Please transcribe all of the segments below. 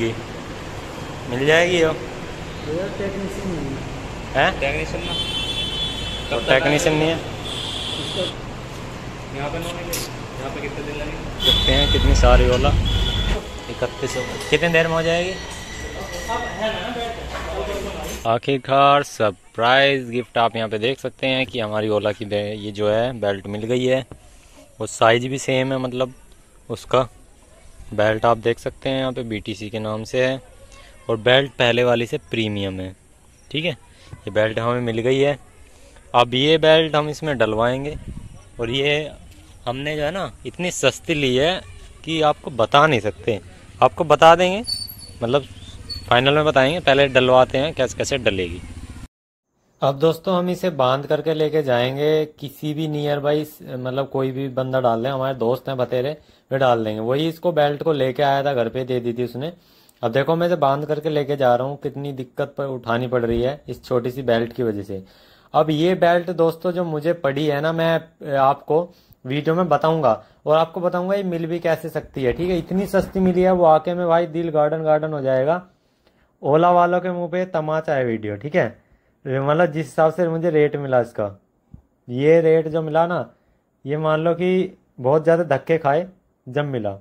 की मिल जाएगी अब टेक्नीशियन ना तो टेक्नीशियन नहीं है यहाँ पे पे कितने दिन हैं कितनी सारी ओला इकतीस कितनी देर में हो जाएगी आखिरकार सरप्राइज गिफ्ट आप यहाँ पे देख सकते हैं कि हमारी ओला की ये जो है बेल्ट मिल गई है वो साइज भी सेम है मतलब उसका बेल्ट आप देख सकते हैं यहाँ पे बीटीसी के नाम से है और बेल्ट पहले वाली से प्रीमियम है ठीक है ये बेल्ट हमें मिल गई है अब ये बेल्ट हम इसमें डलवाएंगे और ये हमने जो है ना इतनी सस्ती ली है कि आपको बता नहीं सकते आपको बता देंगे मतलब फाइनल में बताएंगे पहले डलवाते हैं कैसे कैसे डलेगी अब दोस्तों हम इसे बांध करके लेके जाएंगे किसी भी नियर बाई मतलब कोई भी बंदा डाल लें हमारे दोस्त हैं बतेरे वे डाल देंगे वही इसको बेल्ट को लेके आया था घर पे दे दी थी उसने अब देखो मैं इसे बांध करके लेके जा रहा हूँ कितनी दिक्कत पर उठानी पड़ रही है इस छोटी सी बेल्ट की वजह से अब ये बेल्ट दोस्तों जो मुझे पड़ी है ना मैं आपको वीडियो में बताऊंगा और आपको बताऊंगा ये मिल भी कैसे सकती है ठीक है इतनी सस्ती मिली है वो आके में भाई दिल गार्डन गार्डन हो जाएगा ओला वालों के मुंह पे तमाचा है वीडियो ठीक है मतलब जिस हिसाब से मुझे रेट मिला इसका ये रेट जो मिला ना ये मान लो कि बहुत ज़्यादा धक्के खाए जब मिला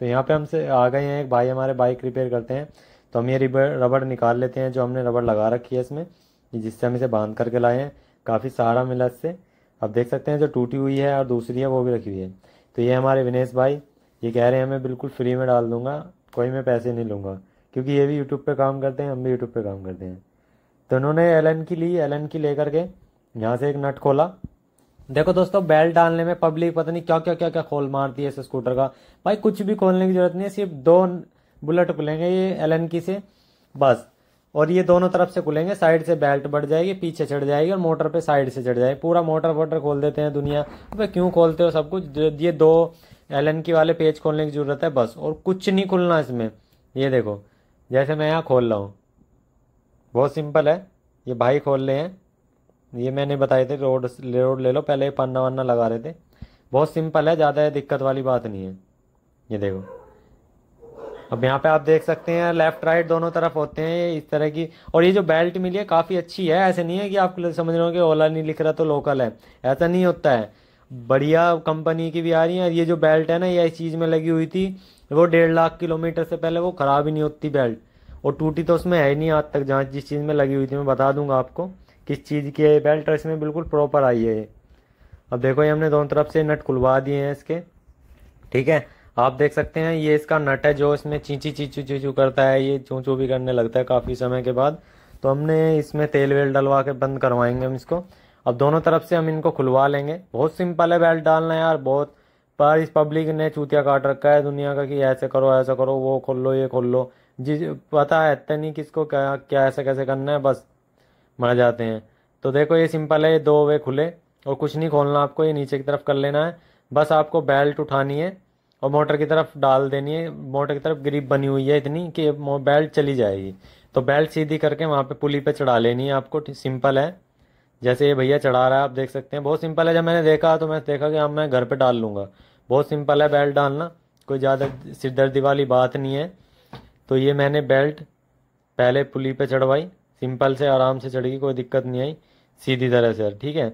तो यहाँ पे हमसे आ गए हैं एक भाई हमारे बाइक रिपेयर करते हैं तो हम ये रबड़ निकाल लेते हैं जो हमने रबड़ लगा रखी है इसमें जिससे हम इसे बांध करके लाए हैं काफ़ी सहारा मिला इससे अब देख सकते हैं जो टूटी हुई है और दूसरी है वो भी रखी हुई है तो ये हमारे विनेश भाई ये कह रहे हैं मैं बिल्कुल फ्री में डाल दूंगा कोई मैं पैसे नहीं लूँगा क्योंकि ये भी यूट्यूब पर काम करते हैं हम भी यूट्यूब पर काम करते हैं तो एल एलन की ली एलन की लेकर के यहाँ से एक नट खोला देखो दोस्तों बेल्ट डालने में पब्लिक पता नहीं क्या क्या क्या क्या खोल मारती है इस स्कूटर का भाई कुछ भी खोलने की जरूरत नहीं है सिर्फ दो बुलेट खुलेंगे ये एलन की से बस और ये दोनों तरफ से खुलेंगे साइड से बेल्ट बढ़ जाएगी पीछे चढ़ जाएगी और मोटर पे साइड से चढ़ जाएगी पूरा मोटर वोटर खोल देते हैं दुनिया भाई क्यों खोलते हो सब कुछ ये दो एलन की वाले पेज खोलने की जरूरत है बस और कुछ नहीं खुलना इसमें ये देखो जैसे मैं यहाँ खोल रहा हूँ बहुत सिंपल है ये भाई खोल ले हैं ये मैंने बताए थे रोड रोड ले लो पहले पन्ना वन्ना लगा रहे थे बहुत सिंपल है ज़्यादा दिक्कत वाली बात नहीं है ये देखो अब यहाँ पे आप देख सकते हैं लेफ्ट राइट दोनों तरफ होते हैं इस तरह की और ये जो बेल्ट मिली है काफ़ी अच्छी है ऐसे नहीं है कि आप समझ रहे हो कि ओला नहीं लिख रहा तो लोकल है ऐसा नहीं होता है बढ़िया कंपनी की भी आ रही है ये जो बेल्ट है ना ये इस चीज़ में लगी हुई थी वो डेढ़ लाख किलोमीटर से पहले वो ख़राब ही नहीं होती बेल्ट और टूटी तो उसमें है नहीं आज तक जहाँ जिस चीज़ में लगी हुई थी मैं बता दूंगा आपको किस चीज़ की है बेल्ट और इसमें बिल्कुल प्रॉपर आई है अब देखो ये हमने दोनों तरफ से नट खुलवा दिए हैं इसके ठीक है आप देख सकते हैं ये इसका नट है जो इसमें चींची चींचू चींचू करता है ये चू चू भी करने लगता है काफ़ी समय के बाद तो हमने इसमें तेल वेल डलवा के बंद करवाएंगे हम इसको अब दोनों तरफ से हम इनको खुलवा लेंगे बहुत सिंपल है बेल्ट डालना यार बहुत पर इस पब्लिक ने चूतिया काट रखा है दुनिया का कि ऐसे करो ऐसा करो वो खोल लो ये खोल लो जी पता है नहीं किसको क्या क्या ऐसे कैसे करना है बस मर जाते हैं तो देखो ये सिंपल है ये दो वे खुले और कुछ नहीं खोलना आपको ये नीचे की तरफ कर लेना है बस आपको बेल्ट उठानी है और मोटर की तरफ डाल देनी है मोटर की तरफ ग्रिप बनी हुई है इतनी कि बेल्ट चली जाएगी तो बेल्ट सीधी करके वहाँ पे पुली पे चढ़ा लेनी है आपको सिंपल है जैसे ये भैया चढ़ा रहा है आप देख सकते हैं बहुत सिंपल है जब मैंने देखा तो मैं देखा कि अब हाँ, मैं घर पर डाल लूँगा बहुत सिंपल है बेल्ट डालना कोई ज़्यादा सिरदर्दी वाली बात नहीं है तो ये मैंने बेल्ट पहले पुली पे चढ़वाई सिंपल से आराम से चढ़ गई कोई दिक्कत नहीं आई सीधी तरह से ठीक है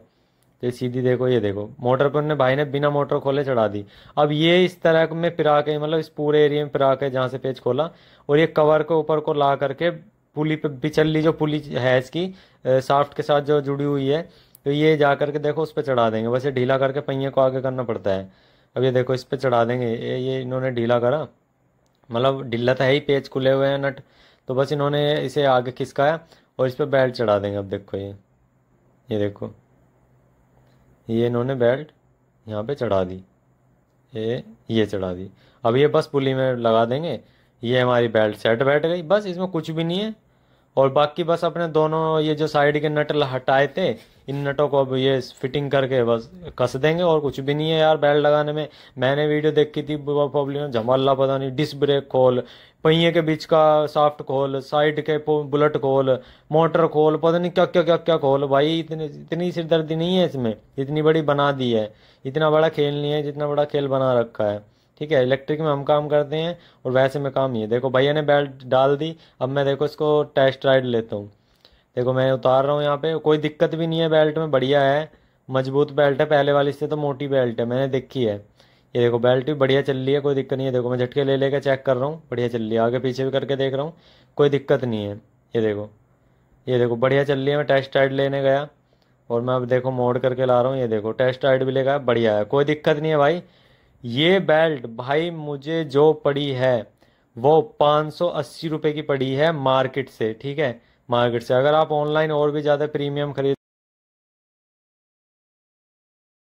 तो सीधी देखो ये देखो मोटर पर उन्होंने भाई ने बिना मोटर खोले चढ़ा दी अब ये इस तरह में पिरा के मतलब इस पूरे एरिया में पिरा के जहाँ से पेज खोला और ये कवर के ऊपर को ला करके पुली पे ली जो पुली है इसकी साफ्ट के साथ जो जुड़ी हुई है तो ये जा करके देखो उस पर चढ़ा देंगे वैसे ढीला करके पहिए को आगे करना पड़ता है अब ये देखो इस पर चढ़ा देंगे ये ये इन्होंने ढीला करा मतलब ढिल्ला था तो ही पेज खुले हुए हैं नट तो बस इन्होंने इसे आगे खिसकाया और इस पर बेल्ट चढ़ा देंगे अब देखो ये ये देखो ये इन्होंने बेल्ट यहाँ पे चढ़ा दी ये ये चढ़ा दी अब ये बस पुली में लगा देंगे ये हमारी बेल्ट सेट बैठ गई बस इसमें कुछ भी नहीं है और बाकी बस अपने दोनों ये जो साइड के नट हटाए थे इन नटों को अब ये फिटिंग करके बस कस देंगे और कुछ भी नहीं है यार बेल्ट लगाने में मैंने वीडियो देखी थी पब्लिक झमाला पता नहीं डिस्क ब्रेक खोल पहिए के बीच का साफ्ट खोल साइड के बुलेट खोल मोटर खोल पता नहीं क्या क्या क्या क्या खोल भाई इतनी इतनी सिरदर्दी नहीं है इसमें इतनी बड़ी बना दी है इतना बड़ा खेल नहीं है जितना बड़ा खेल बना रखा है ठीक है इलेक्ट्रिक में हम काम करते हैं और वैसे में काम ये देखो भैया ने बेल्ट डाल दी अब मैं देखो इसको टेस्ट राइड लेता हूँ देखो मैं उतार रहा हूँ यहाँ पे कोई दिक्कत भी नहीं है बेल्ट में बढ़िया है मजबूत बेल्ट है पहले वाली से तो मोटी बेल्ट है मैंने देखी है ये देखो बेल्ट भी बढ़िया चल रही है कोई दिक्कत नहीं है देखो मैं झटके ले लेकर चेक कर रहा हूँ बढ़िया चल रही है आगे पीछे भी करके देख रहा हूँ कोई दिक्कत नहीं है ये देखो ये देखो बढ़िया चल रही है मैं टेस्ट राइड लेने गया और मैं अब देखो मोड़ करके ला रहा हूँ ये देखो टेस्ट राइड भी लेगा बढ़िया है कोई दिक्कत नहीं है भाई ये बेल्ट भाई मुझे जो पड़ी है वो पाँच सौ अस्सी रुपये की पड़ी है मार्केट से ठीक है मार्केट से अगर आप ऑनलाइन और भी ज़्यादा प्रीमियम खरीद